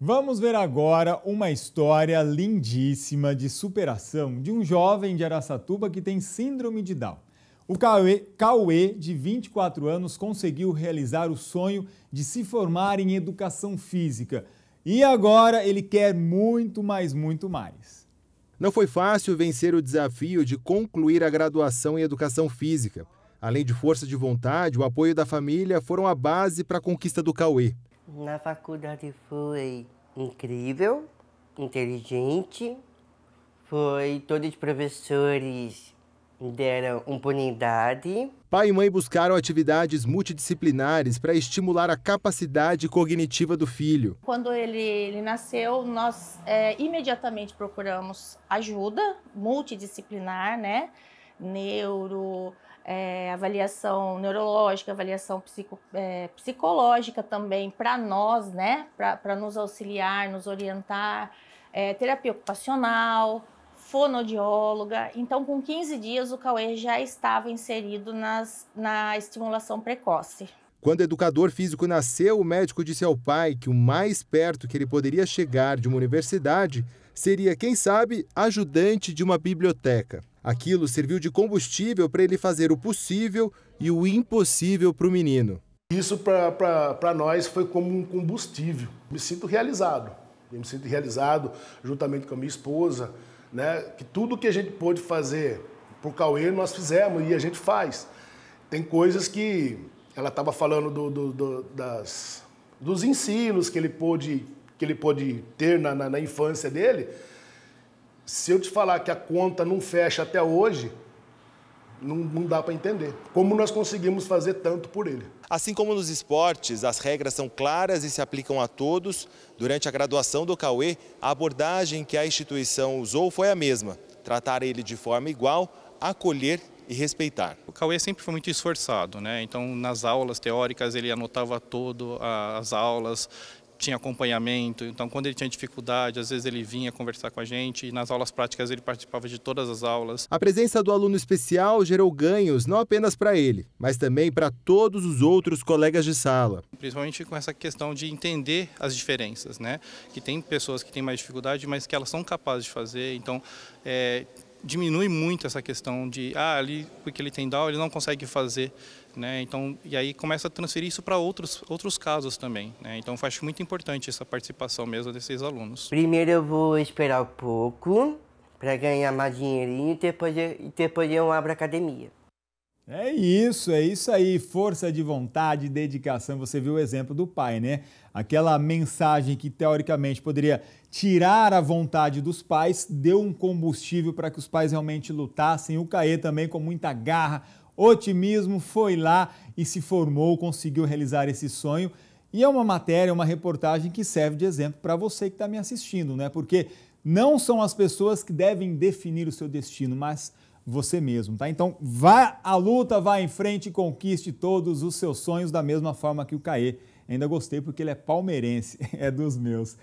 Vamos ver agora uma história lindíssima de superação de um jovem de Araçatuba que tem síndrome de Down. O Cauê, Cauê, de 24 anos, conseguiu realizar o sonho de se formar em educação física. E agora ele quer muito, mais, muito mais. Não foi fácil vencer o desafio de concluir a graduação em educação física. Além de força de vontade, o apoio da família foram a base para a conquista do Cauê. Na faculdade foi incrível, inteligente, foi todos os professores deram impunidade. Pai e mãe buscaram atividades multidisciplinares para estimular a capacidade cognitiva do filho. Quando ele, ele nasceu, nós é, imediatamente procuramos ajuda multidisciplinar, né? Neuro, é, avaliação neurológica, avaliação psico, é, psicológica também para nós, né? Para nos auxiliar, nos orientar, é, terapia ocupacional, fonodióloga. Então, com 15 dias, o Cauê já estava inserido nas, na estimulação precoce. Quando o educador físico nasceu, o médico disse ao pai que o mais perto que ele poderia chegar de uma universidade seria, quem sabe, ajudante de uma biblioteca. Aquilo serviu de combustível para ele fazer o possível e o impossível para o menino. Isso para nós foi como um combustível. Me sinto realizado. Eu me sinto realizado juntamente com a minha esposa, né? Que tudo que a gente pôde fazer por Cauê nós fizemos e a gente faz. Tem coisas que ela estava falando do, do, do, das, dos ensinos que ele pôde, que ele pôde ter na, na, na infância dele. Se eu te falar que a conta não fecha até hoje, não, não, dá para entender como nós conseguimos fazer tanto por ele. Assim como nos esportes, as regras são claras e se aplicam a todos. Durante a graduação do Cauê, a abordagem que a instituição usou foi a mesma: tratar ele de forma igual, acolher e respeitar. O Cauê sempre foi muito esforçado, né? Então, nas aulas teóricas, ele anotava todo as aulas, tinha acompanhamento, então quando ele tinha dificuldade, às vezes ele vinha conversar com a gente e nas aulas práticas ele participava de todas as aulas. A presença do aluno especial gerou ganhos não apenas para ele, mas também para todos os outros colegas de sala. Principalmente com essa questão de entender as diferenças, né? Que tem pessoas que têm mais dificuldade, mas que elas são capazes de fazer, então é, diminui muito essa questão de ah ali porque ele tem Down ele não consegue fazer né então e aí começa a transferir isso para outros outros casos também né então acho muito importante essa participação mesmo desses alunos primeiro eu vou esperar um pouco para ganhar mais dinheirinho e depois eu, depois eu abro a academia é isso, é isso aí. Força de vontade, dedicação. Você viu o exemplo do pai, né? Aquela mensagem que teoricamente poderia tirar a vontade dos pais, deu um combustível para que os pais realmente lutassem. O Caê também, com muita garra, otimismo, foi lá e se formou, conseguiu realizar esse sonho. E é uma matéria, uma reportagem que serve de exemplo para você que está me assistindo, né? Porque não são as pessoas que devem definir o seu destino, mas você mesmo, tá? Então, vá à luta, vá em frente e conquiste todos os seus sonhos da mesma forma que o Caê. Ainda gostei porque ele é palmeirense, é dos meus.